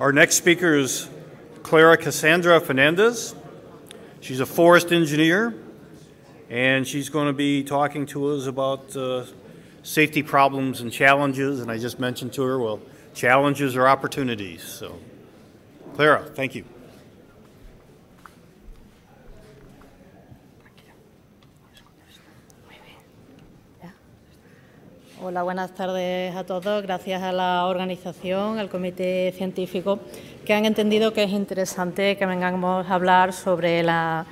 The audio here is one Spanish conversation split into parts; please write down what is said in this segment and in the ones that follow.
Our next speaker is Clara Cassandra Fernandez. She's a forest engineer, and she's going to be talking to us about uh, safety problems and challenges. And I just mentioned to her, well, challenges are opportunities. So, Clara, thank you. Hola, buenas tardes a todos. Gracias a la organización, al comité científico, que han entendido que es interesante que vengamos a hablar sobre la,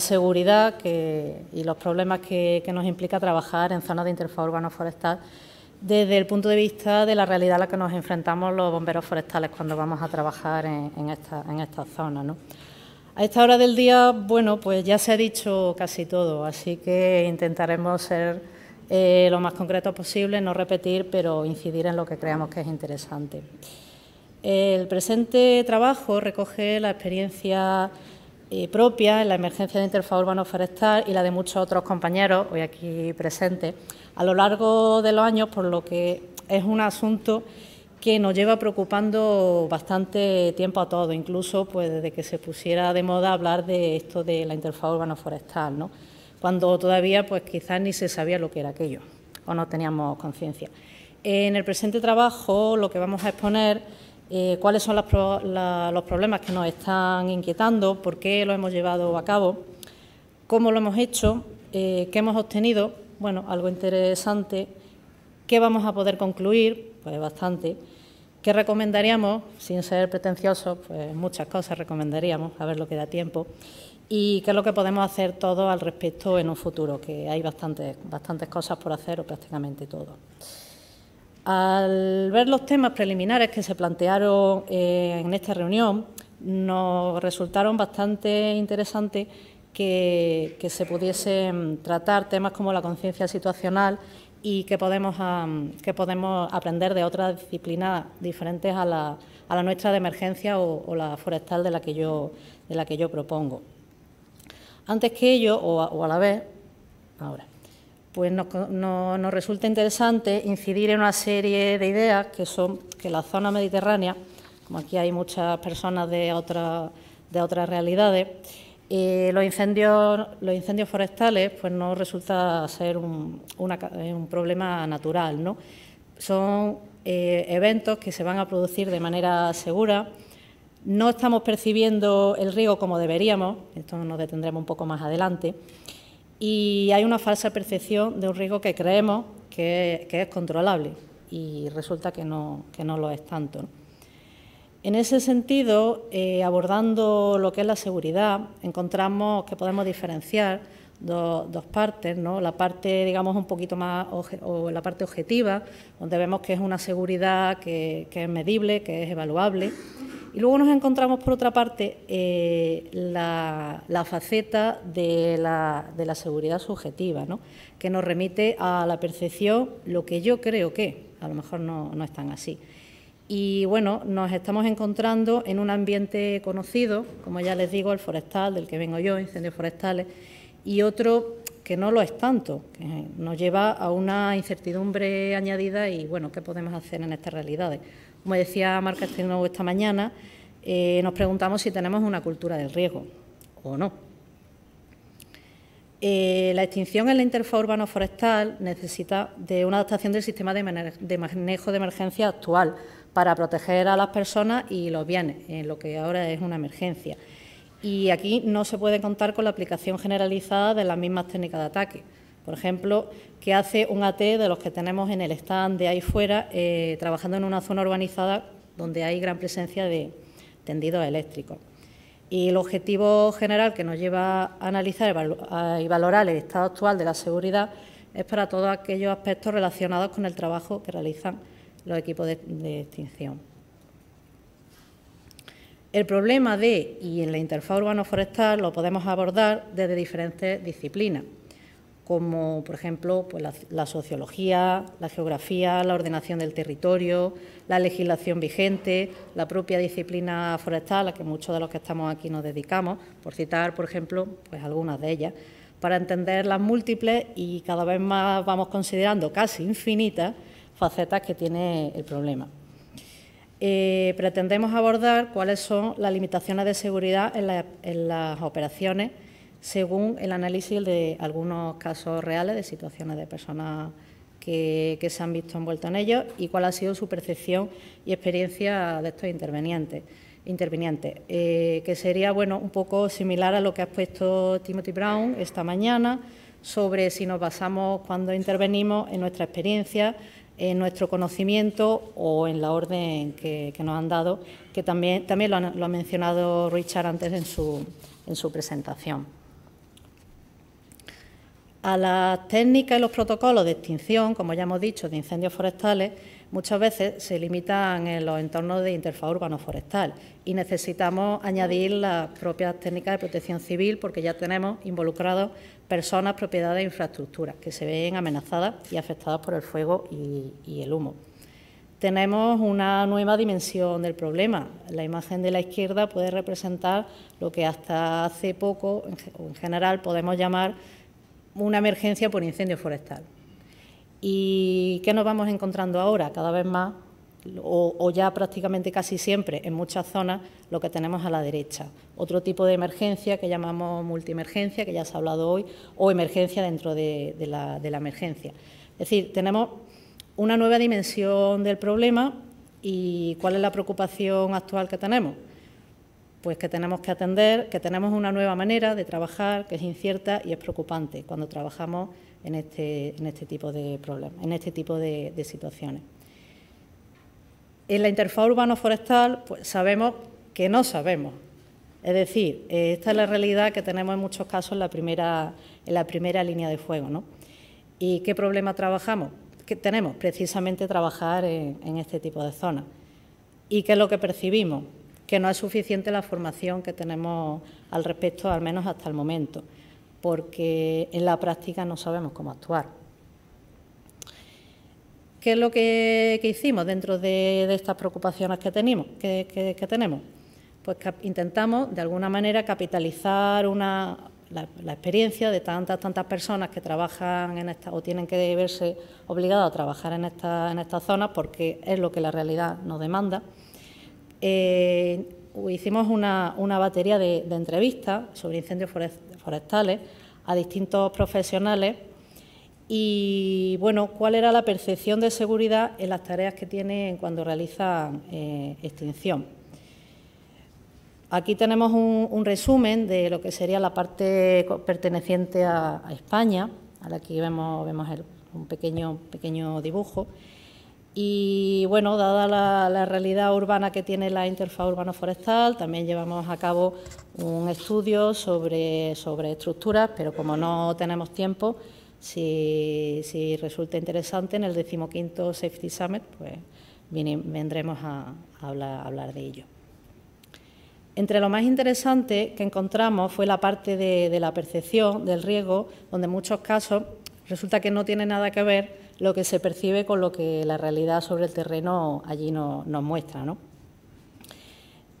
seguridad y los problemas que, nos implica trabajar en zonas de interfaz urbano forestal desde el punto de vista de la realidad a la que nos enfrentamos los bomberos forestales cuando vamos a trabajar en, esta zona. A esta hora del día, bueno, pues ya se ha dicho casi todo, así que intentaremos ser eh, lo más concreto posible, no repetir, pero incidir en lo que creamos que es interesante. El presente trabajo recoge la experiencia eh, propia en la emergencia de interfaz urbano-forestal y la de muchos otros compañeros, hoy aquí presentes, a lo largo de los años, por lo que es un asunto que nos lleva preocupando bastante tiempo a todos, incluso pues desde que se pusiera de moda hablar de esto de la interfaz urbano-forestal, ¿no? cuando todavía pues quizás ni se sabía lo que era aquello o no teníamos conciencia. En el presente trabajo lo que vamos a exponer eh, cuáles son los problemas que nos están inquietando, por qué lo hemos llevado a cabo, cómo lo hemos hecho, eh, qué hemos obtenido, bueno, algo interesante, qué vamos a poder concluir, pues bastante, qué recomendaríamos, sin ser pretenciosos, pues muchas cosas recomendaríamos, a ver lo que da tiempo, y qué es lo que podemos hacer todos al respecto en un futuro, que hay bastantes, cosas por hacer o prácticamente todo. Al ver los temas preliminares que se plantearon eh, en esta reunión, nos resultaron bastante interesantes que, se pudiesen tratar temas como la conciencia situacional y que podemos, aprender de otras disciplinas diferentes a la, nuestra de emergencia o, o, la forestal de la que yo, de la que yo propongo antes que ello o a, la vez, ahora, pues nos, resulta interesante incidir en una serie de ideas que son que la zona mediterránea, como aquí hay muchas personas de, otras realidades, eh, los, incendios, los incendios forestales pues no resulta ser un, eh, problema natural, ¿no? Son eh, eventos que se van a producir de manera segura, no estamos percibiendo el riesgo como deberíamos, esto nos detendremos un poco más adelante, y hay una falsa percepción de un riesgo que creemos que, es controlable y resulta que no, lo es tanto. En ese sentido, eh, abordando lo que es la seguridad, encontramos que podemos diferenciar dos partes, ¿no? la parte, digamos, un poquito más, o la parte objetiva, donde vemos que es una seguridad que es medible, que es evaluable, y luego nos encontramos, por otra parte, eh, la, faceta de la, de la seguridad subjetiva, ¿no? que nos remite a la percepción, lo que yo creo que, a lo mejor no, no es tan así. Y bueno, nos estamos encontrando en un ambiente conocido, como ya les digo, el forestal, del que vengo yo, incendios forestales, y otro que no lo es tanto, que nos lleva a una incertidumbre añadida y bueno, ¿qué podemos hacer en estas realidades? Como decía Marca Astino este esta mañana, eh, nos preguntamos si tenemos una cultura del riesgo o no. Eh, la extinción en la interfaz urbano-forestal necesita de una adaptación del sistema de, manejo de emergencia actual para proteger a las personas y los bienes, en lo que ahora es una emergencia. Y aquí no se puede contar con la aplicación generalizada de las mismas técnicas de ataque. Por ejemplo, ¿qué hace un AT de los que tenemos en el stand de ahí fuera, eh, trabajando en una zona urbanizada donde hay gran presencia de tendidos eléctricos? Y el objetivo general que nos lleva a analizar y valorar el estado actual de la seguridad es para todos aquellos aspectos relacionados con el trabajo que realizan los equipos de extinción. El problema de, y en la interfaz urbano-forestal, lo podemos abordar desde diferentes disciplinas como por ejemplo pues, la, sociología, la geografía, la ordenación del territorio, la legislación vigente, la propia disciplina forestal, a la que muchos de los que estamos aquí nos dedicamos, por citar por ejemplo pues algunas de ellas, para entender las múltiples y cada vez más vamos considerando casi infinitas facetas que tiene el problema. Eh, pretendemos abordar cuáles son las limitaciones de seguridad en las operaciones según el análisis de algunos casos reales de situaciones de personas que, se han visto envueltos en ellos y cuál ha sido su percepción y experiencia de estos intervinientes, eh, que sería bueno un poco similar a lo que ha expuesto Timothy Brown esta mañana sobre si nos basamos cuando intervenimos en nuestra experiencia, en nuestro conocimiento o en la orden que, nos han dado, que también, lo, ha, mencionado Richard antes en su presentación. A las técnicas y los protocolos de extinción, como ya hemos dicho, de incendios forestales, muchas veces se limitan en los entornos de interfaz urbano-forestal y necesitamos añadir las propias técnicas de protección civil porque ya tenemos involucrados personas, propiedades e infraestructuras que se ven amenazadas y afectadas por el fuego y, y el humo. Tenemos una nueva dimensión del problema. La imagen de la izquierda puede representar lo que hasta hace poco, en general, podemos llamar una emergencia por incendio forestal. ¿Y qué nos vamos encontrando ahora? Cada vez más, o, ya prácticamente casi siempre, en muchas zonas, lo que tenemos a la derecha. Otro tipo de emergencia que llamamos multiemergencia, que ya se ha hablado hoy, o emergencia dentro de la emergencia. Es decir, tenemos una nueva dimensión del problema y cuál es la preocupación actual que tenemos pues que tenemos que atender, que tenemos una nueva manera de trabajar que es incierta y es preocupante cuando trabajamos en este, este tipo de problemas, en este tipo de, situaciones. En la interfaz urbano-forestal pues, sabemos que no sabemos. Es decir, esta es la realidad que tenemos en muchos casos en la primera, en la primera línea de fuego. ¿no? ¿Y qué problema trabajamos? Que tenemos precisamente trabajar en este tipo de zonas. ¿Y qué es lo que percibimos? no es suficiente la formación que tenemos al respecto, al menos hasta el momento, porque en la práctica no sabemos cómo actuar. ¿Qué es lo que, hicimos dentro de, estas preocupaciones que, tenemos? que, que, tenemos? Pues intentamos, de alguna manera, capitalizar la, experiencia de tantas, tantas personas que trabajan en esta, o tienen que verse obligadas a trabajar en esta en esta zona, porque es lo que la realidad nos demanda eh, hicimos una, batería de, entrevistas sobre incendios forestales a distintos profesionales y, bueno, cuál era la percepción de seguridad en las tareas que tienen cuando realizan eh, extinción. Aquí tenemos un, resumen de lo que sería la parte perteneciente a, España, a la vemos, un pequeño dibujo. Y bueno, dada la, realidad urbana que tiene la interfaz urbano-forestal, también llevamos a cabo un estudio sobre, estructuras, pero como no tenemos tiempo, si, resulta interesante, en el decimoquinto Safety Summit, pues vendremos a, hablar, de ello. Entre lo más interesante que encontramos fue la parte de, de, la percepción del riesgo, donde en muchos casos resulta que no tiene nada que ver lo que se percibe con lo que la realidad sobre el terreno allí nos muestra. ¿no?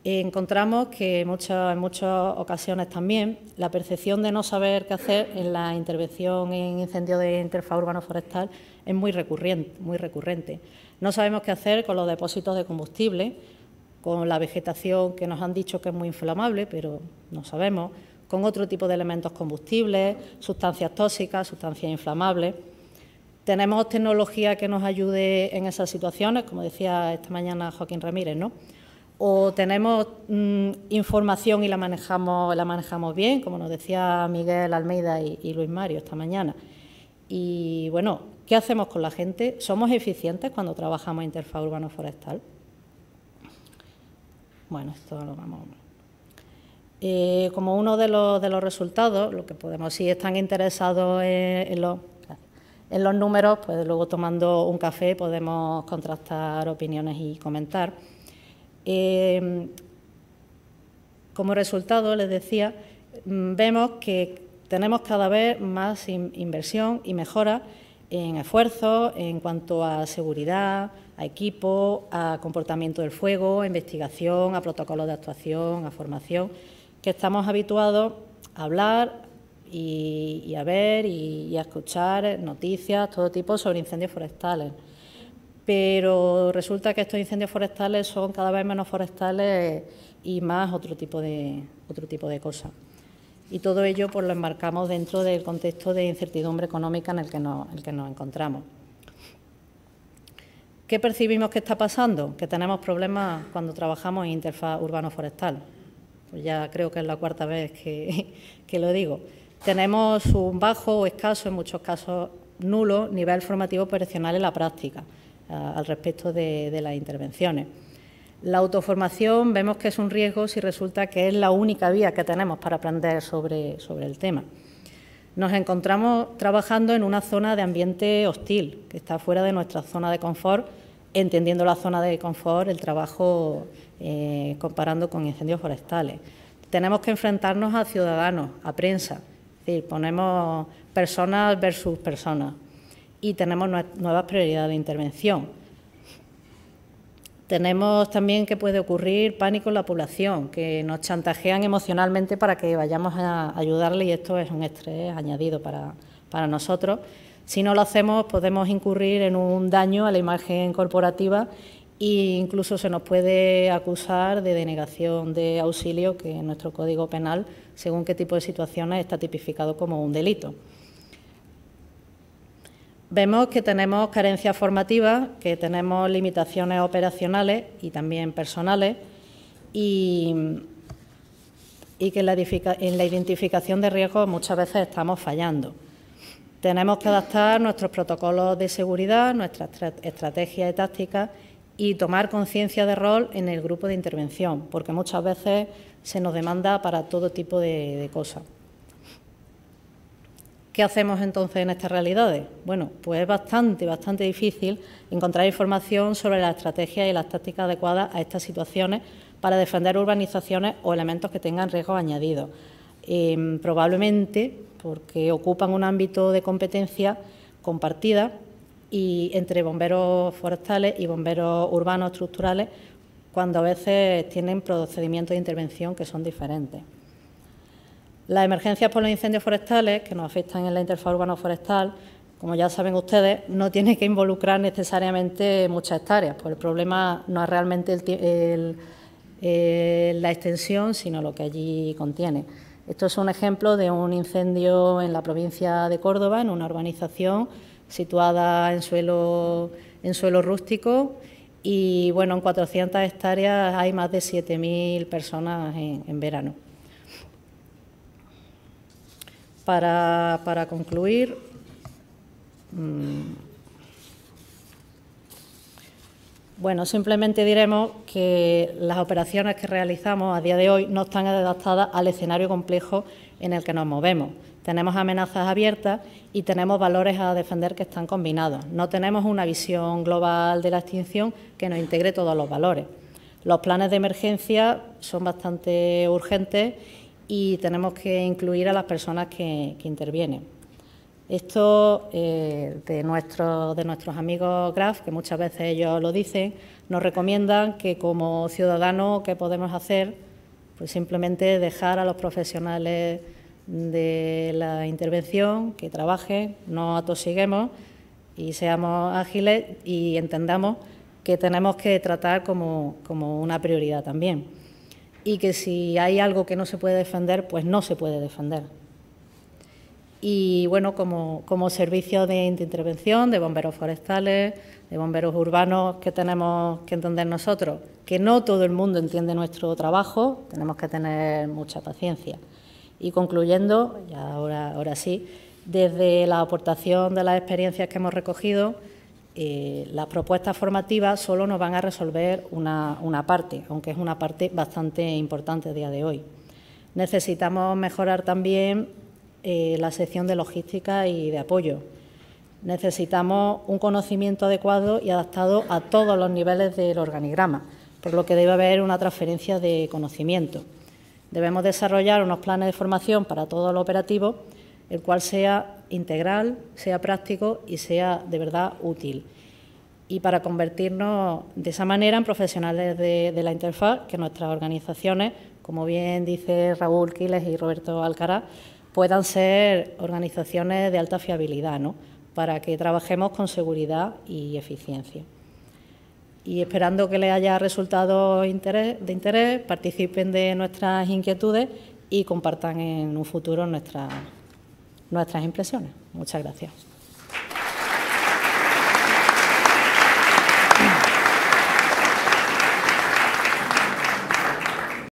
Encontramos que en muchas ocasiones también la percepción de no saber qué hacer en la intervención en incendio de interfaz urbano-forestal es muy recurrente, muy recurrente. No sabemos qué hacer con los depósitos de combustible, con la vegetación que nos han dicho que es muy inflamable, pero no sabemos, con otro tipo de elementos combustibles, sustancias tóxicas, sustancias inflamables. Tenemos tecnología que nos ayude en esas situaciones, como decía esta mañana Joaquín Ramírez, ¿no? O tenemos mm, información y la manejamos, la manejamos bien, como nos decía Miguel Almeida y, Luis Mario esta mañana. Y bueno, ¿qué hacemos con la gente? ¿Somos eficientes cuando trabajamos en interfaz urbano forestal? Bueno, esto lo vamos a ver. Eh, como uno de los, resultados, lo que podemos, si están interesados en los en los números, pues luego tomando un café podemos contrastar opiniones y comentar. Em, como resultado, les decía, mm, vemos que tenemos cada vez más inversión y mejora en esfuerzos en cuanto a seguridad, a equipo, a comportamiento del fuego, a investigación, a protocolos de actuación, a formación, que estamos habituados a hablar y, a ver y, a escuchar noticias, todo tipo sobre incendios forestales. Pero resulta que estos incendios forestales son cada vez menos forestales y más otro tipo de, otro tipo de cosas. Y todo ello pues, lo enmarcamos dentro del contexto de incertidumbre económica en el que nos, el que nos encontramos. ¿Qué percibimos que está pasando? Que tenemos problemas cuando trabajamos en interfaz urbano-forestal. Pues ya creo que es la cuarta vez que, que lo digo. Tenemos un bajo o escaso, en muchos casos nulo, nivel formativo operacional en la práctica eh, al respecto de, las intervenciones. La autoformación vemos que es un riesgo si resulta que es la única vía que tenemos para aprender sobre, el tema. Nos encontramos trabajando en una zona de ambiente hostil, que está fuera de nuestra zona de confort, entendiendo la zona de confort, el trabajo eh, comparando con incendios forestales. Tenemos que enfrentarnos a ciudadanos, a prensa, es decir, ponemos personas versus personas y tenemos nuevas prioridades de intervención. Tenemos también que puede ocurrir pánico en la población, que nos chantajean emocionalmente para que vayamos a ayudarle y esto es un estrés añadido para, para nosotros. Si no lo hacemos podemos incurrir en un daño a la imagen corporativa e incluso se nos puede acusar de denegación de auxilio, que en nuestro Código Penal según qué tipo de situaciones está tipificado como un delito. Vemos que tenemos carencias formativas, que tenemos limitaciones operacionales y también personales, y, que en la, en la identificación de riesgos muchas veces estamos fallando. Tenemos que adaptar nuestros protocolos de seguridad, nuestras estrategias y tácticas y tomar conciencia de rol en el grupo de intervención, porque muchas veces se nos demanda para todo tipo de, cosas. ¿Qué hacemos entonces en estas realidades? Bueno, pues es bastante, bastante difícil encontrar información sobre las estrategias y las tácticas adecuadas a estas situaciones para defender urbanizaciones o elementos que tengan riesgos añadidos. Eh, probablemente porque ocupan un ámbito de competencia compartida y entre bomberos forestales y bomberos urbanos estructurales cuando a veces tienen procedimientos de intervención que son diferentes. Las emergencias por los incendios forestales que nos afectan en la interfaz urbano-forestal, como ya saben ustedes, no tiene que involucrar necesariamente muchas hectáreas, pues el problema no es realmente la extensión, sino lo que allí contiene. Esto es un ejemplo de un incendio en la provincia de Córdoba, en una urbanización situada en suelo, en suelo rústico y bueno, en 400 hectáreas hay más de 7.000 personas en, verano. Para, concluir, mm, bueno, simplemente diremos que las operaciones que realizamos a día de hoy no están adaptadas al escenario complejo en el que nos movemos, tenemos amenazas abiertas y tenemos valores a defender que están combinados. No tenemos una visión global de la extinción que nos integre todos los valores. Los planes de emergencia son bastante urgentes y tenemos que incluir a las personas que, intervienen. Esto eh, de, nuestro, de nuestros amigos GRAF, que muchas veces ellos lo dicen, nos recomiendan que como ciudadanos, ¿qué podemos hacer? Pues simplemente dejar a los profesionales de la intervención, que trabaje, no atosiguemos y seamos ágiles y entendamos que tenemos que tratar como, una prioridad también. Y que si hay algo que no se puede defender, pues no se puede defender. Y bueno, como, como servicio de intervención, de bomberos forestales, de bomberos urbanos, que tenemos que entender nosotros, que no todo el mundo entiende nuestro trabajo, tenemos que tener mucha paciencia. Y concluyendo, ya ahora, sí, desde la aportación de las experiencias que hemos recogido, eh, las propuestas formativas solo nos van a resolver una, parte, aunque es una parte bastante importante a día de hoy. Necesitamos mejorar también eh, la sección de logística y de apoyo. Necesitamos un conocimiento adecuado y adaptado a todos los niveles del organigrama, por lo que debe haber una transferencia de conocimiento. Debemos desarrollar unos planes de formación para todo lo operativo, el cual sea integral, sea práctico y sea de verdad útil. Y para convertirnos de esa manera en profesionales de, la interfaz, que nuestras organizaciones, como bien dice Raúl Quiles y Roberto Alcaraz, puedan ser organizaciones de alta fiabilidad, ¿no? para que trabajemos con seguridad y eficiencia y esperando que les haya resultado de interés, participen de nuestras inquietudes y compartan en un futuro nuestras, nuestras impresiones. Muchas gracias.